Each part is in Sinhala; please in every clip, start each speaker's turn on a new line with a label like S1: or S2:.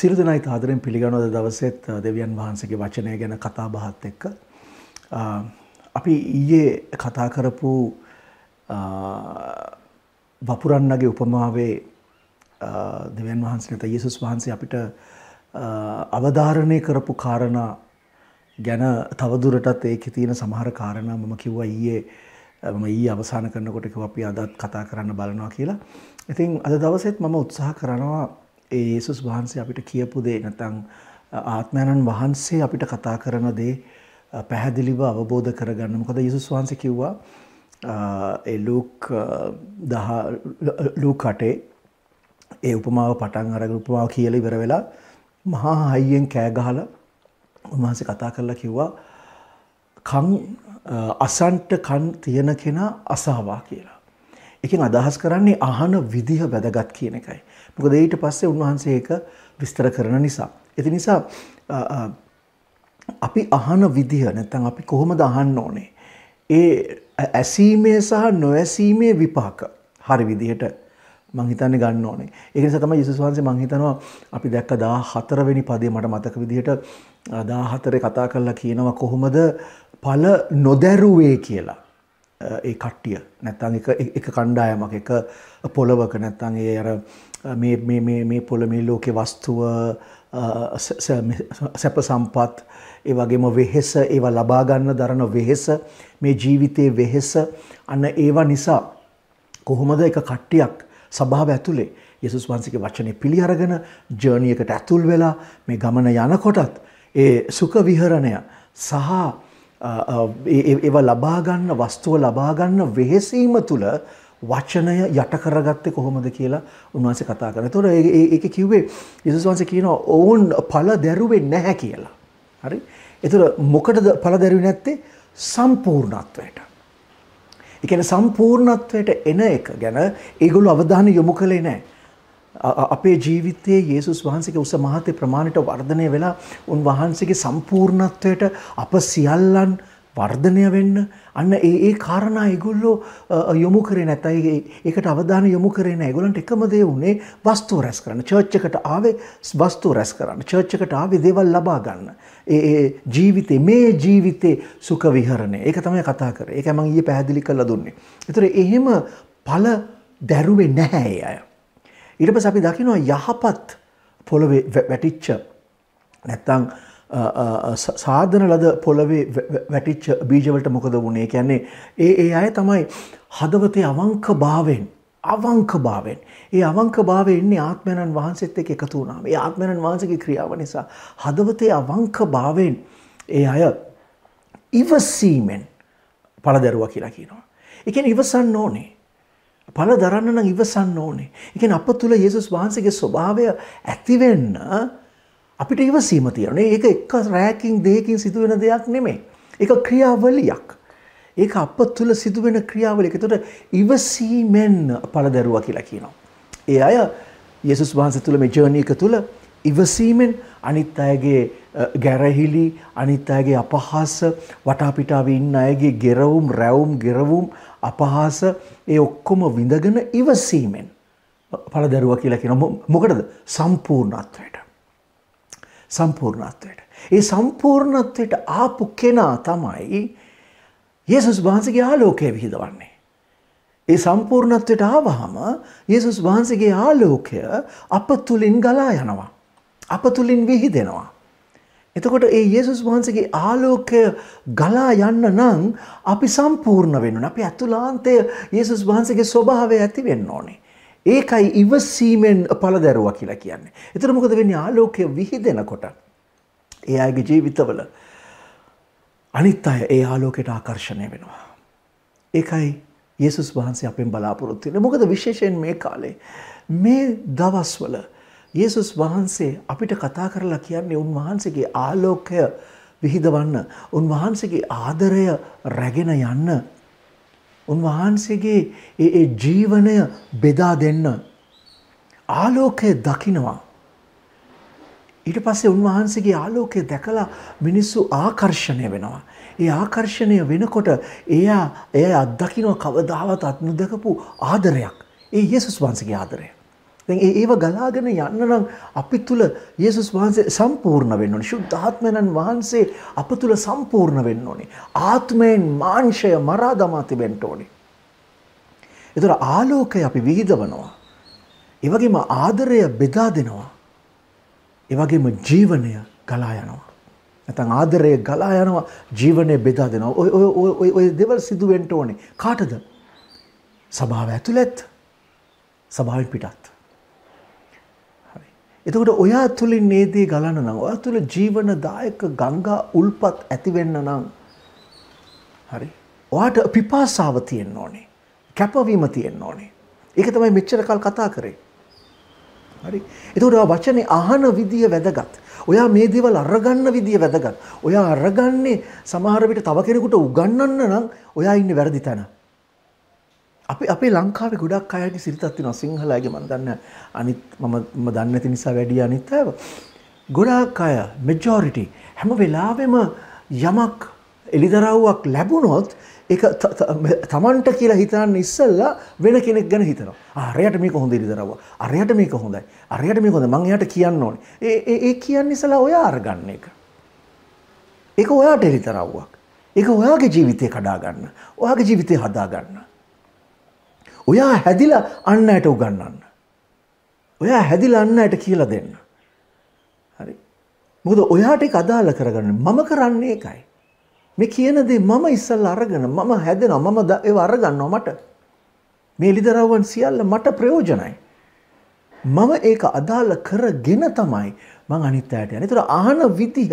S1: සිරදනයි තාදරෙන් පිළිගනොද දවසෙත් දෙවියන් වහන්සගේ වචනය ගැන කතා බහත් එක්ක. අපි ඊයේ කතා කරපු වපුරන්නගේ උපමාවේ දෙවන් වහන්සනත යසුස් වහන්සේ අපිට අවධාරණය කරපු කාරණ ගැන තවදුරටත් ඒක තියෙන සමහර කාරණ මම කිව්ව ඊයේ මම ඊ අවසාන කරනකොටක අපි අදත් කතා කරන්න බලනවා කියලා. ඉතින් අද දවසෙත් මම උත්සාහ කරනවා ඒ යේසුස් වහන්සේ අපිට කියපු දේ නැතන් ආත්මයණන් වහන්සේ අපිට කතා කරන දේ පැහැදිලිව අවබෝධ කරගන්න මොකද යසුස් වහන්සේ කිව්වා එලූක් ලූ කටේ ඒ උපමාව පටන් අරග උපමාව කියල ඉවර වෙලා මහා හයියෙන් කෑගහල උන්වහන්සේ කතා කරලා කිව්වා කං අසන්ට කන් තියෙන කෙනා අසාවා කියලා. එකින් අදහස් කරන්නේ අහන විදිහ වැදගත් කියන එකයි. මොකද ඊට පස්සේ උන්වහන්සේ ඒක විස්තර කරන නිසා. එති නිසා අපි අහන විදිහ නැත්තම් අපි කොහොමද අහන්න ඕනේ. ඒ ඇසීමේ සහ නොඇසීමේ විපාක හරි විදිහට මං හිතන්නේ ගන්න ඕනේ. ඒ නිසා තමයි යේසුස් වහන්සේ මං හිතනවා අපි දැක්ක 14 වෙනි පදේ මට මතක විදිහට 14 කතා කරලා කියනවා කොහොමද ඵල නොදැරුවේ කියලා. ඒ කට්ටිය නැත්තං එක කණ්ඩායමක් එක පොළවක නැත්තං ඒ අර මේ පොළ මේ ලෝකෙ වස්තුව සැප සම්පත් ඒ වගේම වෙහෙස ඒවා ලබාගන්න දරන වෙහෙස මේ ජීවිතයේ වෙහෙස අන්න ඒවා නිසා කොහොමද එක කට්ටියක් සභාව ඇතුළේ යෙසුස් වන්සික වචනය පිළිහරගෙන ජර්නියකට ඇතුල් වෙලා මේ ගමන යනකොටත් ඒ සුක විහරණය සහ ඒව ලබාගන්න වස්තුව ලබාගන්න වෙහෙසීම තුළ වචනය යට කරගත්තේ කොහොමද කියලා උන්වහන්සේ කතා කරන. එතකොට ඒක කිව්වේ යේසුස් වහන්සේ කියනවා ඔවුන් ඵල දැරුවේ නැහැ කියලා. හරි? එතකොට මොකටද ඵල දැරුවේ නැත්තේ? සම්පූර්ණත්වයට. ඒ කියන්නේ සම්පූර්ණත්වයට එන එක ගැන ඒගොල්ලෝ අවධානය යොමු කළේ නැහැ. අපේ ජීවිතයේ යේසුස් වහන්සේගේ උස මහතේ ප්‍රමාණයට වර්ධනය වෙලා උන්වහන්සේගේ සම්පූර්ණත්වයට අප සියල්ලන් වර්ධනය වෙන්න අන්න ඒ ඒ කාරණා ඒගොල්ලෝ යොමු කරේ නැතයි ඒකට අවධාන යොමු කරේ නැහැ. ඒගොල්ලන්ට එකම දේ උනේ වස්තු රැස් කරන්න. චර්ච් එකට ආවේ වස්තු රැස් කරන්න. චර්ච් එකට ආවේ දේවල් ලබා ගන්න. ඒ ඒ ජීවිතේ මේ ජීවිතේ සුඛ විහරණය. ඒක තමයි කතා කරේ. ඒක මම ඊයේ පැහැදිලි කරලා දුන්නේ. ඒතර එහෙම ඵල දැරුවේ නැහැ අය. ඊට පස්සේ අපි දකිනවා යහපත් පොළවේ වැටිච්ච නැත්තම් සාධන ලද පොළවේ වැටිච්ච බීජවලට මොකද වුණේ කියන්නේ ඒ ඒ අය තමයි හදවතේ අවංක භාවෙන් අවංක භාවෙන් ඒ අවංක භාවය එන්නේ ආත්මයණන් වහන්සේත් එක්ක එකතු වුණාම ඒ ආත්මයණන් වහන්සේගේ ක්‍රියාව නිසා හදවතේ අවංක භාවෙන් ඒ අය ඉවසීමෙන් පළදරුවා කියලා කියනවා. ඒ කියන්නේ ඉවසන්න ඕනේ. පල දරන්න නම් ඉවසන්න ඕනේ. ඒ කියන්නේ අප තුල යේසුස් වහන්සේගේ ස්වභාවය ඇති වෙන්න අපිට ඉවසීම තියෙනවා. ඒක එක රැයකින් දෙකකින් සිදුවෙන දෙයක් නෙමෙයි. ඒක ක්‍රියාවලියක්. ඒක අප තුල සිදුවෙන ක්‍රියාවලියක. ඒතකොට ඉවසීමෙන් පල දරුවා කියලා කියනවා. ඒ අය යේසුස් වහන්සේ තුල මේ ජර්නි එක තුල ඉවසීමෙන් අනිත් අයගේ ගැරහිලි අනිත් අයගේ අපහාස වටාපිටාවේ ඉන්න අයගේ ගෙරවුම් රැවුම් ගෙරවුම් අපහාස ඒ ඔක්කොම විඳගෙන ඉවසීමෙන් පළදරුවා කියලා කියන මොකටද සම්පූර්ණත්වයට සම්පූර්ණත්වයට ඒ සම්පූර්ණත්වයට ආපු කෙනා තමයි යේසුස් වහන්සේගේ ආලෝකය විහිදවන්නේ ඒ සම්පූර්ණත්වයට ආවහම යේසුස් වහන්සේගේ ආලෝකය අප තුලින් ගලා යනවා අප තුළින් විහිදෙනවා. එතකොට ඒ Yesසුස් වහන්සගේ ආලෝකය ගලා යන්න නං අපි සම්පූර්ණ වෙන්න අපි ඇතුලාන්තය Yesසුස් වහන්සගේ ස්වභාවය ඇති වෙන්න ඕනේ. ඒකයි ඉවසීමෙන් පල දැරුව කියලා කියන්නේ. එතර මොකද වෙන්න ආලෝකය විහිදෙනකොට. ඒ අයගේ ජීවිතවල අනිත් අය ඒ ආලෝකෙට ආකර්ශණය වෙනවා. ඒකයි Yesසුස් වහන්සේ අපෙන් බලාපොරොත්තින මොකද විශේෂයෙන් මේ කාලේ මේ දවස්වල යේසුස් වහන්සේ අපිට කතා කරලා කියන්නේ උන්වහන්සේගේ ආලෝකය විහිදවන්න උන්වහන්සේගේ ආදරය රැගෙන යන්න උන්වහන්සේගේ ඒ ජීවනය බෙදා දෙන්න ආලෝකය දකිනවා ඊට පස්සේ උන්වහන්සේගේ ආලෝකය දැකලා මිනිස්සු ආකර්ෂණය වෙනවා. ඒ ආකර්ෂණය වෙනකොට එයා එය අත්දකිනව කවදාවත් අත්නුදකපු ආදරයක්. ඒ යේසුස් වහන්සේගේ ආදරය. දැන් ඒව ගලාගෙන යන්න නම් අපි තුල යේසුස් වහන්සේ සම්පූර්ණ වෙන්න ඕනේ. සුද්ධාත්මයන් වහන්සේ අප තුල සම්පූර්ණ වෙන්න ඕනේ. ආත්මයෙන් මාංශය මරා දමා තිබෙන්න ඕනේ. ඒතර ආලෝකය අපි විහිදවනවා. ඒ වගේම ආදරය බෙදා දෙනවා. ඒ වගේම ජීවනය ගලා යනවා. නැත්නම් ආදරය ගලා යනවා ජීවනය බෙදා දෙනවා. ඔය ඔය ඔය දෙවල් සිදු වෙන්න ඕනේ. කාටද? සභාව ඇතුළත් සභාවෙන් පිටත්. එතකොට ඔයා තුළින් නේදී ගලන්න නම් ඔයා තුළ ජීවන දායක ගංගා උල්පත් ඇතිවෙන්න නම් හරි ඔයාට පිපාසාව තියෙන් ඕනේ කැපවීම තියෙන් ඕනේ ඒක තමයි මෙච්චර කල් කතා කරේ හරි එතකොට වචනේ අහන විදිය වැදගත් ඔයා මේ දේවල් අරගන්න විදිය වැදගත් ඔයා අරගන්නේ සමහර විට තව කෙනෙකුට උගන්වන්න නම් ඔයා ඉන්නේ වැරදි තැනක් අපි අපේ ලංකාවේ ගොඩක් අයගේ සිරිතක් තියෙනවා සිංහලයේ මම දන්න අනිත් මම මම දන්නේ නැති නිසා වැඩි අනිත් අයව ගොඩාක් අය මෙජොරිටි හැම වෙලාවෙම යමක් එලිදරව්වක් ලැබුණොත් ඒක තමන්ට කියලා හිතන්න ඉස්සල්ලා වෙන කෙනෙක් ගැන හිතනවා. අරයට මේක හොඳ ඉරිදරව. අරයට මේක හොඳයි. අරයට මේක හොඳයි. මං එයාට කියන්න ඕනේ. ඒ ඒ කියන්නේ ඉස්සලා ඔයා අරගන්න එක. ඒක ඔයාට එලිදරව්වක්. ඒක ඔයාගේ ජීවිතේ කඩා ගන්න. ඔයාගේ ජීවිතේ හදා ගන්න. ඔයා හැදිලා අන්න ඇයට උගන්නන්න. ඔයා හැදිලා අන්න ඇයට කියලා දෙන්න. හරි. මොකද ඔයාට ඒක අදාළ කරගන්න මම කරන්නේ ඒකයි. මේ කියන දේ මම ඉස්සල්ලා අරගෙන මම හැදෙනවා මම ඒව අරගන්නවා මට. මේ ලිදරව්වන් සියල්ල මට ප්‍රයෝජනයි. මම ඒක අදාළ කරගෙන තමයි මං අනිත් අයට යන්නේ. ඒතර ආහන විදිහ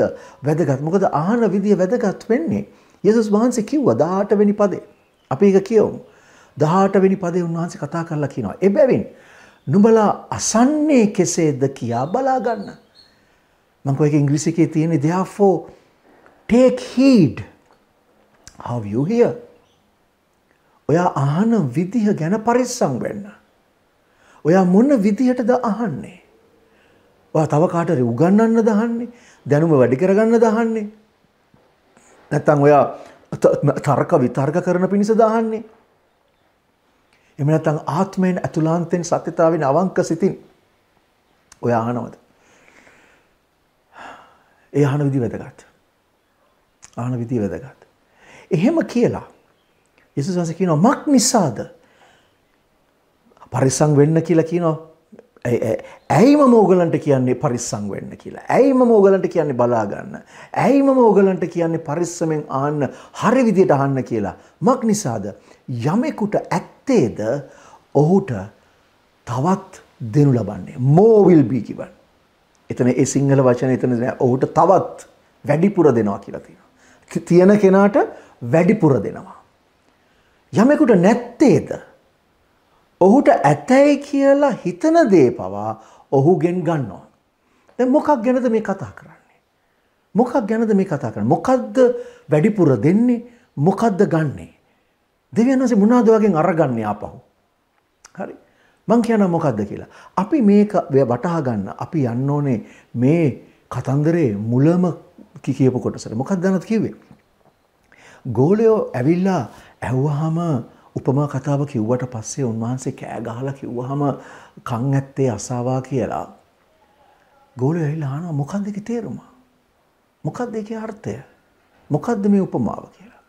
S1: වැදගත්. මොකද ආහන විදිහ වැදගත් වෙන්නේ යේසුස් වහන්සේ කිව්වා 18 වෙනි පදේ. අපි ඒක කියවමු. දහටවෙනි පදේ උන්වහන්සේ කතා කරලා කියනවා. එබැවින් නුඹලා අසන්නේ කෙසේද කියා බලාගන්න. මං කොයක ඉංග්‍රීසි එකේ තියෙන therefore take heed how you hear. ඔයා අහන විදිහ ගැන පරිස්සම් වෙන්න. ඔයා මොන විදිහටද අහන්නේ? ඔයා තව කාටරි උගන්වන්න දහන්නේ? දැනුම වැඩි කරගන්න දහන්නේ? නැත්තම් ඔයා තර්ක විතර්ක කරන පිණිස දහන්නේ? එහෙම නැත්නම් ආත්මයෙන් අතුලාන්තෙන් සත්‍යතාවෙන් අවංක සිතින් ඔය අහනවද? ඒ අහන විදිහ වැදගත්. අහන විදිහ වැදගත්. එහෙම කියලා යේසුස් වහන්සේ කියනවා මක් නිසාද පරිසං වෙන්න කියලා කියනවා ඇයිම මෝගලන්ට කියන්නේ පරිස්සං වෙන්න කියලා. ඇයිම මෝගලන්ට කියන්නේ බලාගන්න. ඇයිම මෝගලන්ට කියන්නේ පරිස්සමෙන් ආන්න හරි විදියට අහන්න කියලා. මක් නිසාද යමෙකුට ඇත්තේද ඔහුට තවත් දෙනු ලබන්නේ. මෝවිල් බී කිවන්. එතන ඒ සිංහල වචන එතන ඔහුට තවත් වැඩිපුර දෙනවා කියලා තියෙනවා. තියෙන කෙනාට වැඩිපුර දෙනවා. යමෙකුට නැත්තේද ඔහුට ඇතැයි කියලා හිතන දේ පවා ඔහුගෙන් ගන්නවා. දැන් මොකක් ගැනද මේ කතා කරන්නේ? මොකක් ගැනද මේ කතා කරන්නේ? මොකද්ද වැඩිපුර දෙන්නේ? මොකද්ද ගන්නෙ? දෙවියන් වහන්සේ මොනවද වගේ අරගන්නේ ආපහු? හරි. මං කියන මොකද්ද කියලා. අපි මේක වටහා ගන්න අපි යන්න ඕනේ මේ කතන්දරේ මුලම කියපු කොටසට. මොකක්ද දැනත් කිව්වේ? ගෝලයෝ ඇවිල්ලා ඇහුවාම උපමා කතාව කිව්වට පස්සේ උන්වහන්සේ කෑගහල කිව්වහම කං ඇත්තේ අසාවා කියලා. ගෝලය ඇහිලාන මොකක්දක තේරුම. මොකක් දෙක අර්ථය මොකක්ද මේ උපමාව කියලා.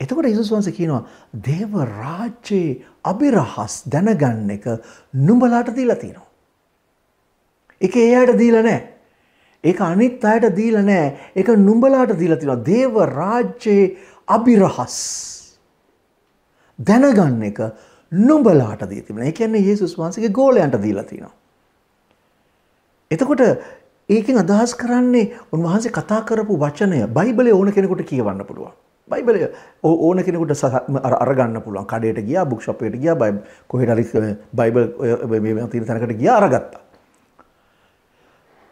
S1: එතකොට ඉසුස් වන්ස කියනවා දේව රාජ්‍යයේ අභිරහස් දැනගන්න එක නුඹලාට දීලා තියෙනවා. එක ඒ අයට දීල නෑ. ඒක අනිත් අයට දීල නෑ එක නුඹලාට දීලා තිෙනවා දේව රාජ්‍යයේ අභිරහස්. දැනගන්න එක නුඹලාට දී තිබෙන. ඒ කියන්නේ යේසුස් වහන්සේගේ ගෝලයන්ට දීලා තිනවා. එතකොට ඒකෙන් අදහස් කරන්නේ උන්වහන්සේ කතා කරපු වචනය බයිබලේ ඕන කෙනෙකුට කියවන්න පුළුවන්. බයිබලය ඕන කෙනෙකුට අරගන්න පුළුවන් කඩයට ගියා බුක්ෂපයට ගියා බයි කොහෙට හරි බයිබල් තියෙන තැනකට ගියා අරගත්තා.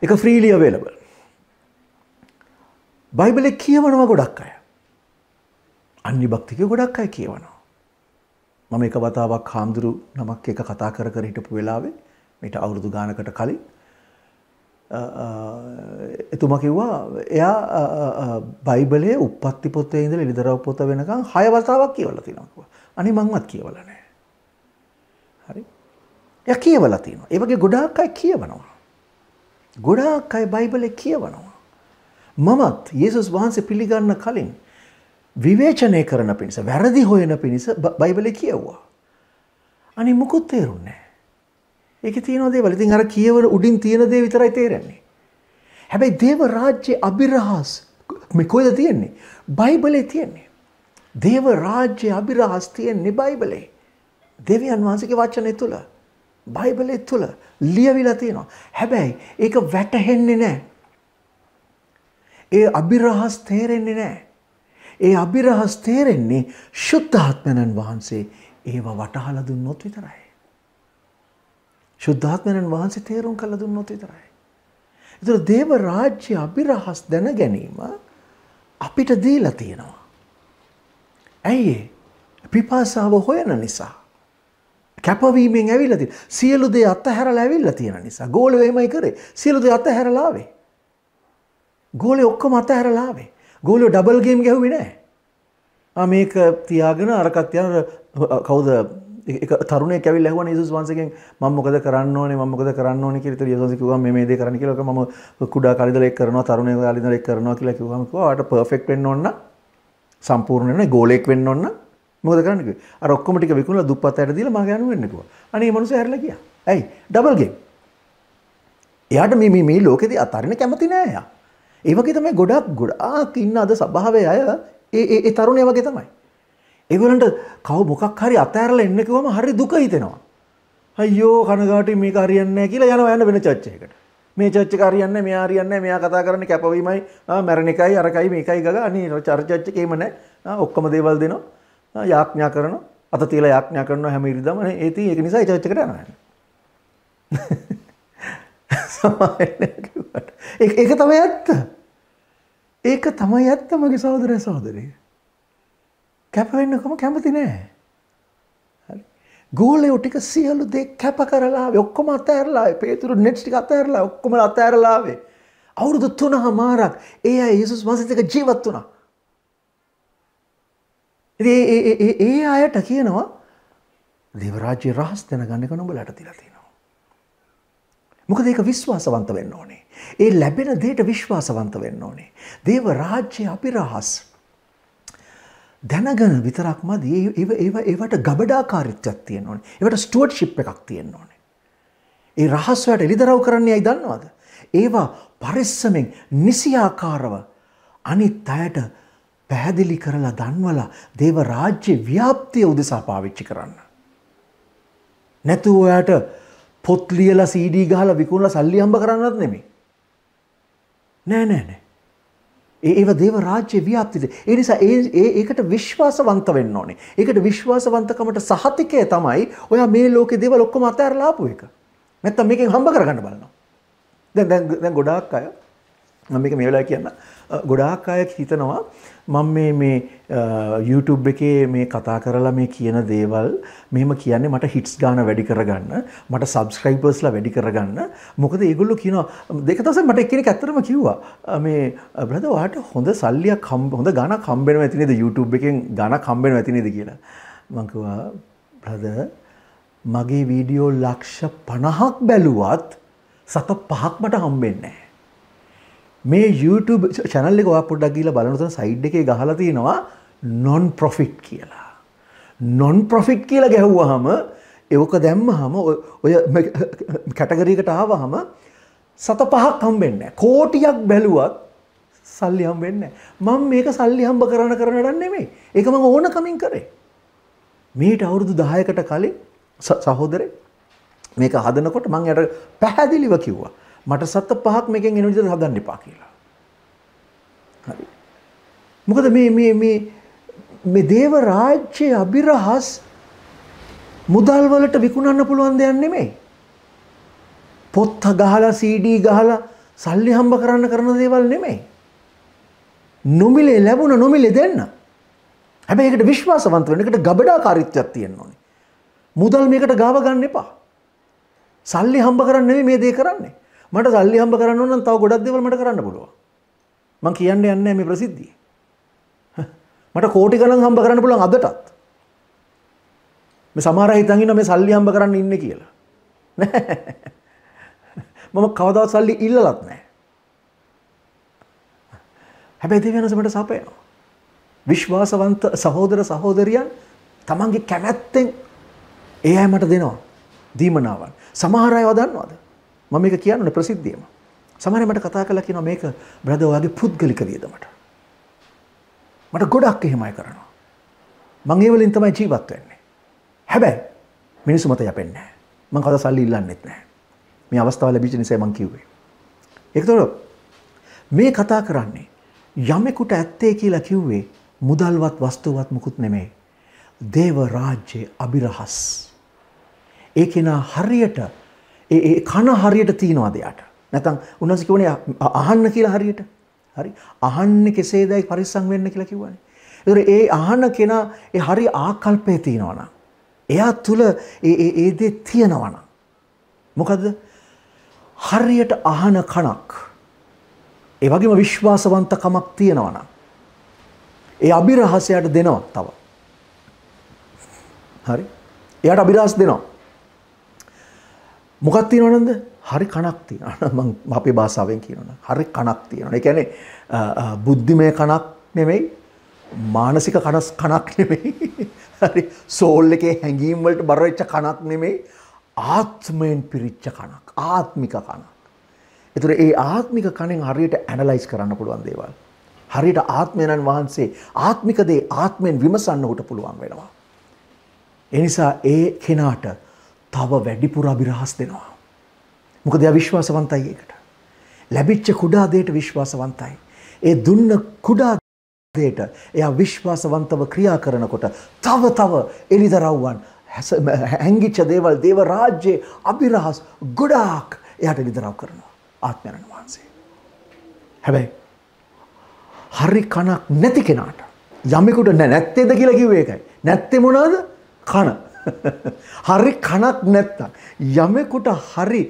S1: ඒක ෆ්‍රීලි අවේලබල්. බයිබලේ කියවනවා ගොඩක් අය. අන්‍ය භක්තිකයෝ ගොඩක් අය කියවනවා. මම එක වතාවක් හාමුදුරු නමක් එක කතා කර කර හිටපු වෙලාවේ මේට අවුරුදු ගානකට කලින් එතුම කිව්වා එයා බයිබලේ උපත්ති පොත්තේ ඉඳල ලිදරව පොත වෙනකම් හය වතාවක් කියවල තිනකුව අනි මංවත් කියවල නෑ හරි ය කියවල තිනවා ඒවගේ ගොඩාක් අයි කියවනවා ගොඩාක් අයි බයිබලෙ කියවනවා මමත් ඒසුස් වහන්සේ පිළිගන්න කලින් විවේචනය කරන පිණිස වැරදි හොයන පිණිස බයිබල කියව්වා. අනි මුකුත් තේරුන්නේ. එක තියනොදේ වලතින් අර කියවන උඩින් තියනදේ විතරයි තේරෙන්නේ. හැබැයි දේව රාජ්‍ය අභිරහස් මෙකොද තියෙන්නේ බයිබලේ තියෙන්නේ. දේව රාජ්‍ය අභිරහස් තියෙන්නේ බයිබලේ. දෙවියන් වහන්සේගේ වචනය තුළ බයිබලේ තුළ ලියවිලා තියෙනවා. හැබැයි ඒක වැටහෙන්නේ නෑ. ඒ අභිරහස් තේරෙන්නේ නෑ. ඒ අභිරහස් තේරෙන්නේ ශුද්ධාත්මයණන් වහන්සේ ඒව වටහලා දුන්නොත් විතරයි. ශුද්ධාත්මයණන් වහන්සේ තේරුම් කළ දුන්නොත් විතරයි. ඒතර දේව රාජ්‍ය අභිරහස් දැන ගැනීම අපිට දීලා තියෙනවා. ඇයි ඒ? පිපාසාව හොයන නිසා. කැපවීමෙන් ඇවිල්ලා තියෙන. සියලු දේ අතහැරලා ඇවිල්ලා තියෙන නිසා. ගෝලෙ එහෙමයි කරේ. සියලු දේ අතහැරලා ආවේ. ගෝලෙ ඔක්කොම අතහැරලා ආවේ. ගෝලු ඩබල් ගේම් ගැහුවේ නෑ මේක තියාගෙන අරකත්යන කවුද තරුණ කැවිල් ලැහුව නිසුස් වන්සකෙන් මම මොකද කරන්න ඕනේ මම මොකද කරන්න ඕනේ කියලා ඉතින් යසෝසි කිව්වා මේ මේ දේ කරන්න කියලා මම කුඩා කාලේ ඉඳලා ඒක කරනවා තරුණ කාලේ ඉඳලා ඒක කරනවා කියලා කිව්වම කිව්වා ඔයාට පර්ෆෙක්ට් වෙන්න ඕන නම් සම්පූර්ණ වෙන්න ගෝලෙක් වෙන්න ඕන නම් මොකද කරන්න කිව්වේ අර ඔක්කොම ටික විකුණලා දුප්පත් අයට දීලා මගේ අනු වෙන්න කිව්වා අනේ මේ මිනිස්සු හැරලා ගියා ඇයි ඩබල් ගේම් එයාට මේ මේ මේ ලෝකෙදී අතාරින්න කැමති නෑ එයා ඒවගේ තමයි ගොඩක් ගොඩාක් ඉන්න අද සභාවේ අය ඒ තරුණය වගේ තමයි. ඒගොලන්ට කව මොකක් හරි අතෑරල එන්නකවම හරි දුක හිතෙනවා. අයෝ කනගාට මේ කාරයන්න කියලා යන යන්න වෙන චච්චයකට මේ චච්ච කාරයන්න මෙයාරියන්න මෙයා කතා කරන කැපවීමයි මැරණකයි අරකයි මේකයි ග අනි චර්චච්චකීමන ඔක්කම දේවල් දෙනවා යාඥා කරන අත තිල යාඥා කරන හැමිරිදමන ඒති ඒ නිසා චච්ච කරන්න. ඒක තමයි ඇත්ත. ඒක තමයි ඇත්ත මගේ සහෝදරය සහෝදරිය. කැපවෙන්නකම කැමති නෑ. හරි. ගෝලයෝ ටික සියලු දේ කැප කරලා ඔක්කොම අතෑරලා පේතුරු නෙට්ස් ටික අතෑරලා ඔක්කොම අතෑරලාවේ. අවුරුදු 3මාරක් ඒ අය යේසුස් වහන්සේත් එක්ක ජීවත් වුණා. ඉතින් ඒ අයට කියනවා දේවරාජ්‍ය රහස් දැනගන්න එක නුඹලට තියලා තියෙනවා. මොකද ඒක විශ්වාසවන්ත වෙන්න ඕනේ. ඒ ලැබෙන දේට විශ්වාසවන්ත වෙන්න ඕනේ. දේව රාජ්‍ය අපිරහස්. දැනගෙන විතරක් මදි. ඒවට ගබඩාකාරීත්වයක් තියෙන්න ඕනේ. ඒවට ස්ටුවර්ඩ්ෂිප් එකක් තියෙන්න ඕනේ. ඒ රහස් වලට එළිදරව් කරන්නේයි දන්නවද? ඒවා පරිස්සමෙන් නිසියාකාරව අනිත් අයට පැහැදිලි කරලා දන්වලා දේව රාජ්‍ය ව්‍යාප්තිය උදෙසා පාවිච්චි කරන්න. නැතුව ඔයාට පොත් ලියලා සීඩී ගහලා විකුණලා සල්ලි හම්බ කරන්නත් නෙමෙයි. නෑ නෑ නෑ. ඒ ඒව දේව රාජ්‍ය ව්‍යාප්තිද. ඒ නිසා ඒ ඒකට විශ්වාසවන්ත වෙන්න ඕනේ. ඒකට විශ්වාසවන්තකමට සහතිකය තමයි ඔයා මේ ලෝකේ දේවල් ඔක්කොම අතහැරලා ආපු එක. නැත්තම් මේකෙන් හම්බ කරගන්න බලනවා. දැන් දැන් දැන් ගොඩාක් අය මම මේක මේ වෙලාවේ කියන්න ගොඩාක් අයත් හිතනවා මම මේ මේ YouTube එකේ මේ කතා කරලා මේ කියන දේවල් මෙහෙම කියන්නේ මට හිට්ස් ගාන වැඩි කරගන්න මට සබස්ක්‍රයිබර්ස්ලා වැඩි කරගන්න මොකද ඒගොල්ලෝ කියනවා දෙක දවසෙන් මට එක්කෙනෙක් ඇත්තටම කිව්වා මේ බ්‍රදර් ඔයාලට හොඳ සල්ලියක් හම්බ හොඳ ගාණක් හම්බ වෙනවා ඇති නේද YouTube එකෙන් ගාණක් හම්බ වෙනවා ඇති නේද කියලා මං කිව්වා බ්‍රදර් මගේ වීඩියෝ ලක්ෂ පණහක් බැලුවත් සත පහක් මට හම්බෙන්නේ මේ YouTube චැනල්ලෙ ඔයා පොඩ්ඩක් ගීල බලනතන සයිඩ් එකේ ගහලා තියෙනවා නොන් ප්‍රොෆිට් කියලා. නොන් ප්‍රොෆිට් කියලා ගැහ්වහම එවක දැම්ම හම ඔය කැටගරීකට ආව හම සත පහක් හම්බෙන්න කෝටියක් බැලුවත් සල්ලි හම්බෙන්න මං මේක සල්ලි හම්බ කරන කරනටන්නෙමේ එක මං ඕන කමින් කරේ මීට අවුරුදු දායකට කලින් සහෝදරේ මේක හදනකොට මං යට පැහැදිලිව කිව්වා මට සත්ත පහක් මේකෙන් එන විදිහට හදන්න එපා කියලා. හරි. මොකද මේ මේ මේ මේ දේව රාජ්‍යයේ අභිරහස් මුදල් වලට විකුණන්න පුළුවන් දෙයක් නෙමෙයි. පොත් ගහලා CD ගහලා සල්ලි හම්බ කරන්න කරන දේවල් නෙමෙයි. නොමිලේ ලැබුණ නොමිලේ දෙන්න. හැබැයි ඒකට විශ්වාසවන්ත වෙන්න ඒකට ගබඩාකාරීත්වයක් තියෙන්න ඕනේ. මුදල් මේකට ගාව ගන්න එපා. සල්ලි හම්බ කරන්න නෙමෙයි මේ දේ කරන්නේ. මට සල්ලි හම්බ කරන්න නම් තව ගොඩක් දේවල් මට කරන්න පුළුවන්. මං කියන්න යන්නේ මේ ප්‍රසිද්ධිය. මට කෝටි ගණන් හම්බ කරන්න පුළුවන් අදටත්. මේ සමහර හිතන් ඉන්න මේ සල්ලි හම්බ කරන්න ඉන්නේ කියලා. මම කවදාවත් සල්ලි ඉල්ලලත් නැහැ. හැබැයි දෙවියන්ස මට සපයනවා. විශ්වාසවන්ත සහෝදර සහෝදරියන් තමන්ගේ කැමැත්තෙන් ඒ අය මට දෙනවා දීමනාවන්. සමහර අය දන්නවද? මම මේක කියන්නේ ප්‍රසිද්ධියම. සමහර මට කතා කරලා කියනවා මේක බ්‍රදර් ඔයාගේ පුද්ගලික වියදමට. මට ගොඩක් එහෙමයි කරනවා. මං ඒ වලින් තමයි ජීවත් වෙන්නේ. හැබැයි මිනිස්සු මත යැපෙන්නේ නැහැ. මං කවදා සල්ලි ඉල්ලන්නෙත් නැහැ. මේ අවස්ථාව ලැබිච්ච නිසා මං කිව්වේ. ඒකතකොට මේ කතා කරන්නේ යමෙකුට ඇත්තේ කියලා කිව්වේ මුදල්වත් වස්තුවත් මුකුත් නෙමේ. දේව රාජ්‍යයේ අභිරහස්. ඒ කෙනා හරියට ඒ කන හරියට තියෙනවාද යාට? නැත්නම් උන්වහන්සේ කියෝනේ අහන්න කියලා හරියට. හරි. අහන්නේ කෙසේදයි පරිස්සම් වෙන්න කියලා කිව්වනේ. ඒතර ඒ අහන කෙනා ඒ හරි ආකල්පය තියෙනවා නම් එයා තුල ඒ ඒ ඒ දේ තියෙනවා නම් මොකද හරියට අහන කණක් ඒ වගේම විශ්වාසවන්තකමක් තියෙනවා නම් ඒ අභිරහසයට දෙනවා තව. හරි. එයාට අභිරහස් දෙනවා. මොකක් තියෙනවද හරි කණක් තියෙනවා මම අපේ භාෂාවෙන් කියනවා හරි කණක් තියෙනවා ඒ කියන්නේ බුද්ධිමය කණක් නෙමෙයි මානසික කනස් කණක් නෙමෙයි හරි සෝල් එකේ හැඟීම් වලට බර වෙච්ච කණක් නෙමෙයි ආත්මයෙන් පිරිච්ච කණක් ආත්මික කණක් ඒතර ඒ ආත්මික කණෙන් හරියට ඇනලයිස් කරන්න පුළුවන් දේවල් හරියට ආත්මයන්න් වහන්සේ ආත්මික දේ ආත්මයෙන් විමසන්න උට පුළුවන් වෙනවා ඒ නිසා ඒ කෙනාට තව වැඩිපුර අභිරහස් දෙනවා. මොකද එයා විශ්වාසවන්තයි ඒකට. ලැබිච්ච කුඩා දෙයට විශ්වාසවන්තයි. ඒ දුන්න කුඩා දෙයට එයා විශ්වාසවන්තව ක්‍රියා කරනකොට තව තව එළිදරව්වන් හැංගිච්ච දේවල් දේව රාජ්‍යයේ අභිරහස් ගොඩාක් එයාට එළිදරව් කරනවා ආත්මයන් වහන්සේ. හැබැයි හරි කණක් නැති කෙනාට යමෙකුට නැත්තේද කියලා කිව්වේ ඒකයි. නැත්තේ මොනවාද? කන. හරි කණක් නැත්තම් යමෙකුට හරි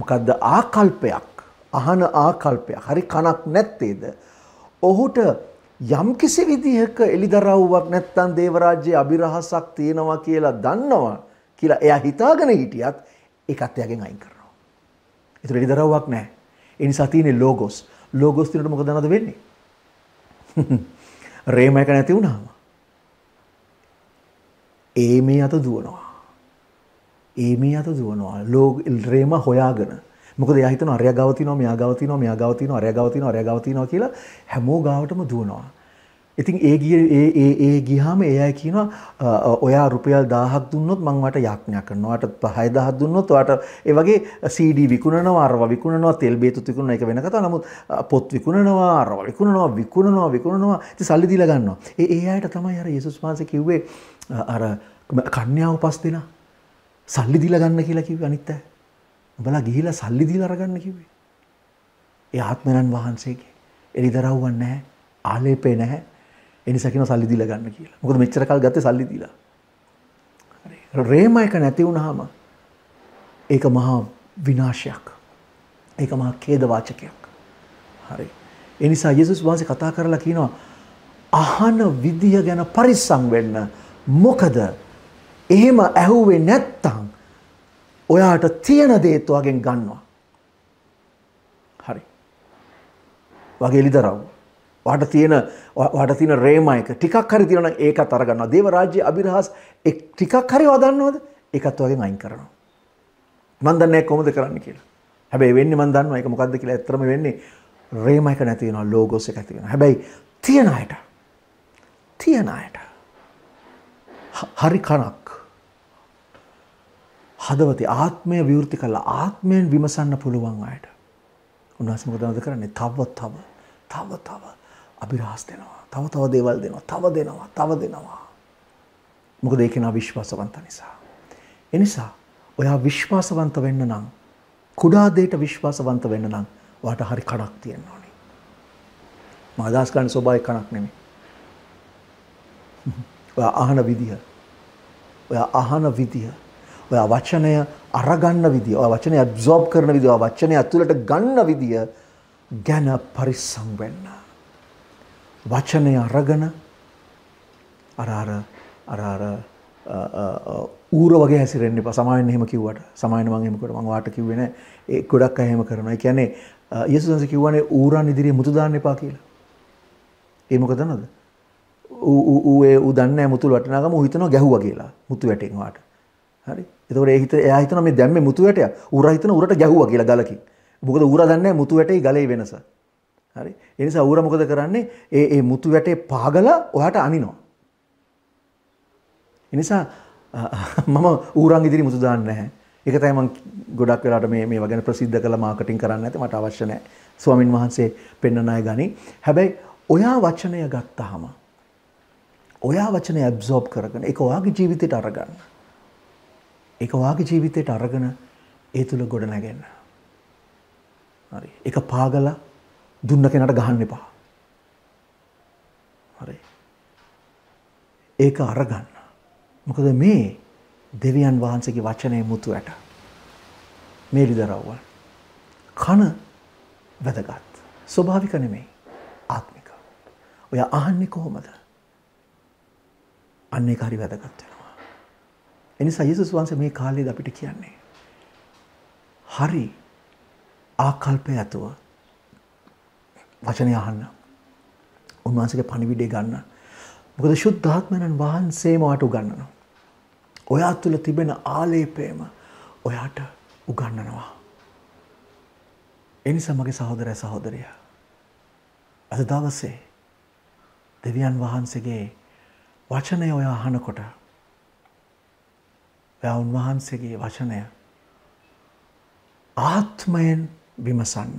S1: මොකද්ද ආකල්පයක් අහන ආකල්පයක් හරි කණක් නැත්තේද ඔහුට යම් කිසි විදිහක එලිදරව්වක් නැත්තම් දේවරාජ්‍යයේ අභිරහසක් තියෙනවා කියලා දන්නවා කියලා එයා හිතාගෙන හිටියත් ඒකත් එයාගෙන් අයින් කරනවා. ඒතර එලිදරව්වක් නැහැ. ඒ නිසා තියෙන්නේ ලෝගොස්. ලෝගොස් දිනට මොකද නැද වෙන්නේ? රේමයක නැති වුණාම ඒ මේ අත දුවනවා. ඒ මේ අත දුවනවා ලෝ රේම හොයාගෙන මොකද යහිතන අරය ගවතින මෙයා ගවතින මෙයා ගවතින අරය ගවතින අරය ගවතිනවා කියලා හැමෝ ගාවටම දුවනවා. ඉතින් ඒ ඒ ගිහාම ඒයි කියන ඔයා රුපියල් දාහක් දුන්නොත් මංවට යක්ඥයක් කරනවාට හය දහත් දුන්නොත් වාට ඒ වගේ සඩ විකුණනවා අරව විකුණනවා තෙල් බේතු විකුණ එක වෙන කතා නමුත් පොත් විකුණනවා අරව විකුණනවා විකුණනවා විකුණනවා ති සල්ලි දිලගන්නවා ඒ අයට තමයි අර යසුස් පාන්ස කිව්වේ අර කන්‍යාව පස් දෙෙන සල්ලි දිල ගන්න කියලා කිව අනිත්ත බලා ගිහිල සල්ලි දිල අරගන්න කිවේ. ඒ ආත්මරන් වහන්සේගේ එරි දරව්වන්න නැහැ ආලේපේ නැහැ එනිසකින සල්ලි දිල ගන්න කියලා මොකද මෙච්චරකල් ගත සල්ලි දිලා. රේම එක නැති වුණහම ඒක මහා විනාශයක් ඒක මහා කේදවාචකයක් හරි. එනිසා යෙසුස් වහන්සේ කතා කරලා කියනවා අහන විදිහ ගැන පරිස්සං වෙන්න මොකද එහෙම ඇහුවේ නැත්තං ඔයාට තියෙන දේත්තුවගෙන් ගන්නවා. හරි. වගේ ලිදරව්. වාට තියෙන වට තින රේමයික ටිකක් හරි තියෙන ඒක තරගන්න දේව රාජ්‍ය අභිරහස් ටිකක් හරි වදන්නවද එකත් වගේ අයින් කරනවා. මන්දන්නෑ කොමද කරන්න කියලා හැබැයි වෙන්න මන්දන්න එක මොකක්ද කියලා ඇතරම වෙන්නේ රේමයික නැතිවෙන ලෝගෝස එකතිවෙන හැබැයි තියෙන අයට තියෙන අයට හරි කනක් හදවතේ ආත්මය විවෘති කළා ආත්මයෙන් විමසන්න පුළුවන් අයට උන්වහන්සේ මොකද නද කරන්නේ තව තව තව තව අභිරහස් දෙනවා තව තව දේවල් දෙනවා තව දෙනවා තව දෙනවා මොකද ඒක නා විශ්වාසවන්ත නිසා එනිසා ඔයා විශ්වාසවන්ත වෙන්න නම් කුඩා දෙයට විශ්වාසවන්ත වෙන්න නම් ඔයාට හරි කණක් තියෙන්න ඕනේ මම අදහස් කරන්නේ ස්වභාවික කණක් නෙමෙයි ඔය අහන විදිහ. ඔය අහන විදිහ. ඔය වචනය අරගන්න විදිහ. ඔය වචනය ඇබ්සෝබ් කරන විදිහ. ඔය වචනය ඇතුළට ගන්න විදිහ ගැන පරිස්සම් වෙන්න. වචනය අරගෙන අර අර අර අර ඌර වගේ හැසිරෙන්නේ සමායෙන් එහෙම කිව්වට සමායන මං එහෙම කරුවා මං වාට කිව්වේ නෑ ඒ ගොඩක් අය එහෙම කරනවා. ඒ කියන්නේ යේසුස් වහන්සේ කිව්වනේ ඌරන් ඉදිරියේ මුතු දාන්න එපා කියලා. ඒ මොකද දන්නවද? ඌේ උදන්න මුතු වටනාගම හිතන ගැහුව කියලා මුතු වැටෙන්වාට හරි එතකට ඒහිත එහිතන මේ දැම්ම මුතු වැටය උරහිතන උරට ගැහුව කියලා ගලකින් බොකද උර දන්න මුතු වැටයි ගලයි වෙනස හරි එනිසා ඌර මොකද කරන්නේ ඒ ඒ මුතු වැටේ පාගල ඔහට අනිනවා එනිසා මම ඌරන් ඉදිරි මුතු දාන්න නැහැ එක තයිම ගොඩක් වෙලාට මේ වගෙන ප්‍රසිද්ධ කළ මාකටින් කරන්න ඇත මට අවශ්‍යනෑ ස්වාමින් වහන්සේ පෙන්නනාය ගනී හැබැයි ඔයා වචනය ගත්තා හම ඔයා වචනය ඇබ්සෝබ් කරගෙන එක වාගේ ජීවිතයට අරගන්න. එක වාගේ ජීවිතයට අරගෙන ඒ තුළ ගොඩ නැගෙන්න්න. හරි එක පාගල දුන්න කෙනට ගහන්න එපා. හරි. ඒක අරගන්න. මොකද මේ දෙවියන් වහන්සේගේ වචනය මුතු ඇට. මේලි දරව්වල්. කන වැදගත්. ස්වභාවික නෙමෙයි ආත්මික. ඔය අහන්නේ කොහොමද. අන්න ඒක හරි වැදගත් වෙනවා. එනිසා යේසුස් වහන්සේ මේ කාලයේද අපිට කියන්නේ හරි ආකල්පය ඇතුව වචනය අහන්න. උන්වහන්සේගේ පණිවිඩය ගන්න. මොකද සුද්ධාත්මයන් වහන්සේම ඔයාට උගන්වනවා. ඔයා තුල තිබෙන ආලේපයම ඔයාට උගන්වනවා. එනිසා මගේ සහෝදරය සහෝදරයා අද දවසේ දෙවියන් වහන්සේගේ වචනය ඔය අහනකොට ඔයා උන්වහන්සේගේ වචනය ආත්මයෙන් විමසන්න.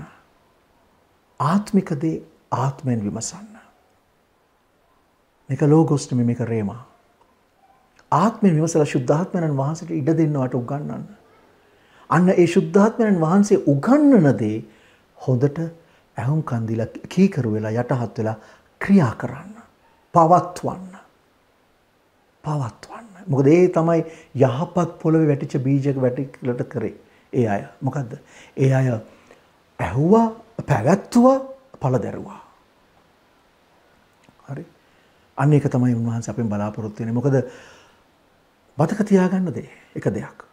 S1: ආත්මිකදේ ආත්මයෙන් විමසන්න. මේක ලෝගොස්ටම මේක රේමා. ආත්මය විමසල ශුද්ධාත්මයණන් වහන්සට ඉඩ දෙන්නවට උගන්නන්න. අන්න ඒ ශුද්ධාත්මයණන් වහන්සේ උගන්නනදේ හොඳට ඇහුම් කන්දිල කීකරු වෙලා යටහත් වෙලා ක්‍රියා කරන්න. පවත්වන්න. පවත්වන්න. මොකද ඒ තමයි යහපත් පොළොවේ වැටිච්ච බීජක වැටිලට කරේ. ඒ අය මොකද්ද? ඒ අය ඇහුවා, පැවැත්තුවා, පළ දැරුවා. හරි. අන්න ඒක තමයි උන්වහන්සේ අපෙන් බලාපොරොත්තු වෙන්නේ. මොකද මතක තියාගන්න දේ එක දෙයක්.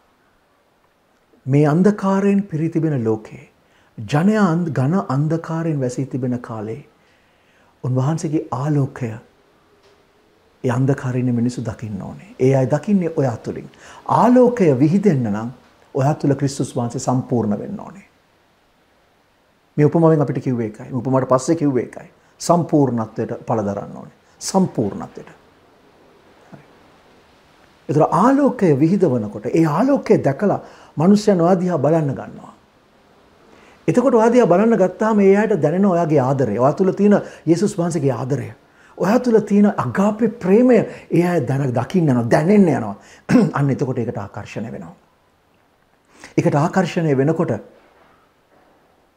S1: මේ අන්ධකාරයෙන් පිරි තිබෙන ලෝකේ ජනයා ඝන අන්ධකාරයෙන් වැසී තිබෙන කාලේ උන්වහන්සේගේ ආලෝකය ඒ අන්ධකාරින මිනිසු දකින්න ඕනේ. ඒ අය දකින්නේ ඔයා තුලින්. ආලෝකය විහිදෙන්න නම් ඔයා තුල ක්‍රිස්තුස් වහන්සේ සම්පූර්ණ වෙන්න ඕනේ. මේ උපමාවෙන් අපිට කිව්වේ එකයි. උපමාවට පස්සේ කිව්වේ එකයි. සම්පූර්ණත්වයට පළදරන්න ඕනේ. සම්පූර්ණත්වයට. ඒතර ආලෝකය විහිදවනකොට ඒ ආලෝකය දැකලා මිනිස්යන් ඔයා දිහා බලන්න ගන්නවා. එතකොට ඔයා දිහා බලන්න ගත්තාම ඒ අයට දැනෙන ඔයාගේ ආදරය. ඔයා තුල තියෙන යේසුස් වහන්සේගේ ආදරය. ඔයා තුළ තියෙන අගාපේ ප්‍රේමය ඒ අය දැන දකින්න යනවා දැනෙන්න යනවා. අන්න එතකොට ඒකට ආකර්ෂණය වෙනවා. ඒකට ආකර්ෂණය වෙනකොට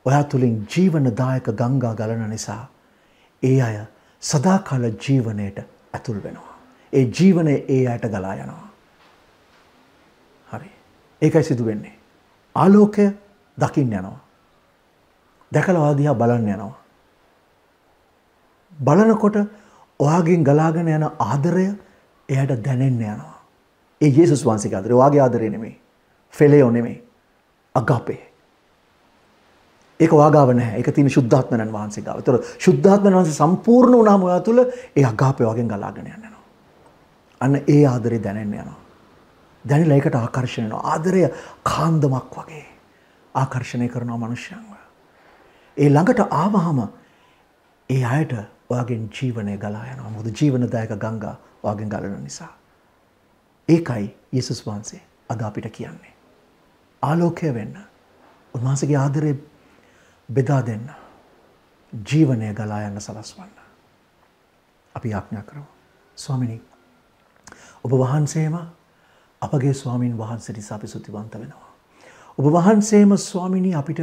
S1: ඔයා තුළින් ජීවනදායක ගංගා ගලන නිසා ඒ අය සදාකාල ජීවනයට ඇතුල් වෙනවා. ඒ ජීවනය ඒ අයට ගලා යනවා. හරි. ඒකයි සිදු වෙන්නේ. ආලෝකය දකින්න යනවා. දැකලා ආදිහා බලන්න යනවා. බලනකොට ඔයාගෙන් ගලාගෙන යන ආදරය එයට දැනෙන්න යනවා. ඒ ඒසුස් වහන්සේ අදර වාගේ ආදරය නෙමේ ෆෙලේ ඔනෙමේ අගපේ. ඒක වාගාව නැහැ ඒක තියෙන සුද්ධාත්මයන් වහන්සේ ගාව. ඒතර සුද්ධාත්මයන් වහන්සේ සම්පූර්ණ වුණාම ඔයා තුල ඒ අගාපේ වගෙන් ගලාගෙන යනවා. අන්න ඒ ආදරේ දැනෙන්න යනවා. දැනලා ඒකට ආකර්ෂණය වෙනවා. ආදරය කාන්දමක් වගේ ආකර්ෂණය කරනවා මනුෂ්‍යයන්ව. ඒ ළඟට ආවහම ඒ අයට ඔයාගෙන් ජීවනය ගලා යනවා මුොද ජීවනදායක ගංගා වාගෙන් ගලන නිසා. ඒකයි යෙසුස් වහන්සේ අද අපිට කියන්නේ. ආලෝකය වෙන්න උන්වහන්සගේ ආදරය බෙදා දෙන්න ජීවනය ගලා යන්න සලස්වන්න. අපි යාඥා කරමු. ස්වාමිනි ඔබ වහන්සේම අපගේ ස්වාමීන් වහන්සේ නිසා අපි සුතිවන්ත වෙනවා. ඔබ වහන්සේම ස්වාමිනී අපිට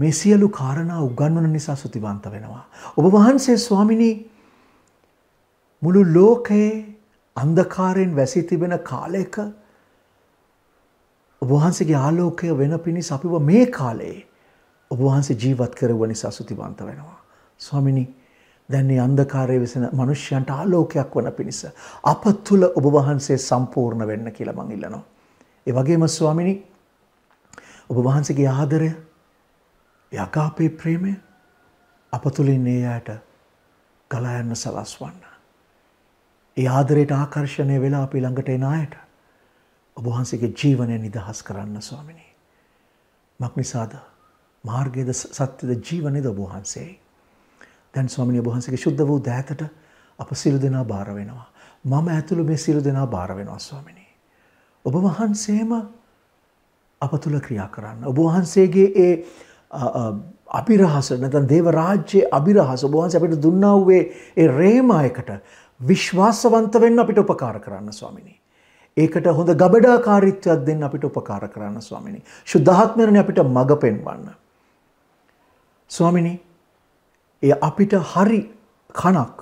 S1: මේ සියලු කාරණා උගන්වන නිසා සුතිවන්ත වෙනවා. ඔබ වහන්සේ ස්වාමිනී මුළු ලෝකයේ අන්ධකාරයෙන් වැසී තිබෙන කාලයක ඔබ වහන්සේගේ ආලෝකය වෙන පිණිස අපිව මේ කාලේ ඔබ වහන්සේ ජීවත් කරව නිසා සුතිවන්ත වෙනවා. ස්වාමිනී දැන්නේ අන්ධකාරයේ විසෙන මිනිස්යන්ට ආලෝකයක් වන පිණිස අප තුල ඔබ වහන්සේ සම්පූර්ණ වෙන්න කියලා මං ඉල්ලනවා. ඒ වගේම ස්වාමිනී ඔබ වහන්සේගේ ආදරය යකාපේ ප්‍රේමය අප තුළින් ඒ අයට ගලායන්න සලස්වන්න. ඒ ආදරයට ආකර්ශණය වෙලා අපි ළඟට එන අයට ඔබහන්සේගේ ජීවනය නිදහස් කරන්න ස්වාමිනි. මක් නිසාද මාර්ගයද සත්‍යද ජීවනයද ඔබහන්සේ. දැන් ස්වාමිනි ඔබහන්සේගේ ශුද්ධ වූ දෑතට අප සිරු දෙනා භාර වෙනවා. මම ඇතුළු මේ සිරු දෙනා භාර වෙනවා ස්වාමිනි. ඔබ වහන්සේම අප තුළ ක්‍රියා කරන්න. ඔබ වහන්සේගේ ඒ අභිරහස නැතන් දේව රාජ්‍යයේ අභිරහස බොහන්ස අපිට දුන්නාවේ ඒ රේමායකට විශ්වාසවන්ත වෙන්න අපිට උපකාර කරන්න ස්වාමිනි. ඒකට හොඳ ගබඩාකාරීත්වයක් දෙන්න අපිට උපකාර කරන්න ස්වාමිනි. ශුද්ධාත්මරණ අපිට මඟ පෙන්වන්න. ස්වාමිනි ඒ අපිට හරි කණක්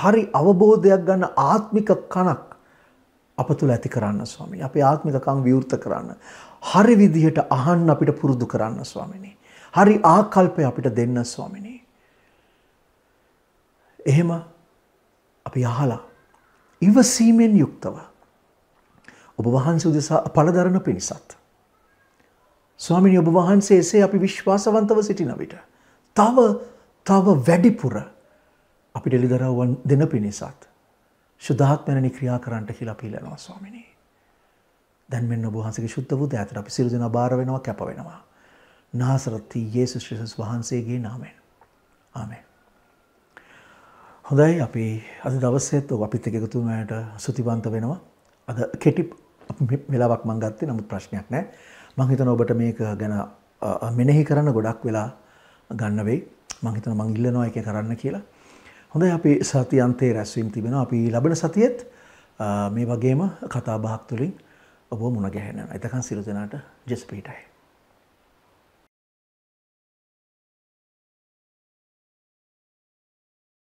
S1: හරි අවබෝධයක් ගන්න ආත්මික කණක් අප තුළ ඇති කරන්න ස්වාමී. අපේ ආත්මිකකං විවෘත කරන්න. හරි විදිහට අහන්න අපිට පුරුදු කරන්න ස්වාමිනි. හරි ආකල්පය අපිට දෙන්න ස්වාමිනේ. එහෙම අපි අහලා ඉවසීමෙන් යුක්තව ඔබ වහන්සේ උදෙසා පළදරන පිණිසත්. ස්වාමිනි ඔබ වහන්සේ එසේ අපි විශ්වාසවන්තව සිටින විට තව තව වැඩිපුර අපිට එළිදරව්වන් දෙන පිණිසත් ශුද්ධාත්මනනි ක්‍රියා කරන්නට කියලා පිළිනවා ස්වාමිනේ. දැන් මෙන්න ඔබ වහන්සේගේ සුද්ධ වූ දෑතට අපි සියලු දෙනා බාර වෙනවා කැප වෙනවා. නාසරත්ති යේසුස් ක්‍රිස්තුස් වහන්සේගේ නාමයෙන්. ආමෙන්. හොඳයි අපි අද දවසෙත් අපිත් එක්ක එකතු වුණාට සුතිවන්ත වෙනවා. අද කෙටි වෙලාවක් මම ගත්තේ නමුත් ප්‍රශ්නයක් නැහැ. මම හිතනවා ඔබට මේක ගැන මෙනෙහි කරන්න ගොඩක් වෙලා ගන්න වෙයි. මම හිතනවා මම ඉල්ලනවා ඒක කරන්න කියලා. හොඳයි අපි සතිය අන්තයේ රැස්වීම තිබෙනවා. අපි ලබන සතියෙත් මේ වගේම කතා බහක් තුලින් ඔබව මුණ ගැහෙනවා. එතකන් සියලු දෙනාට ජෙස් පීටයි.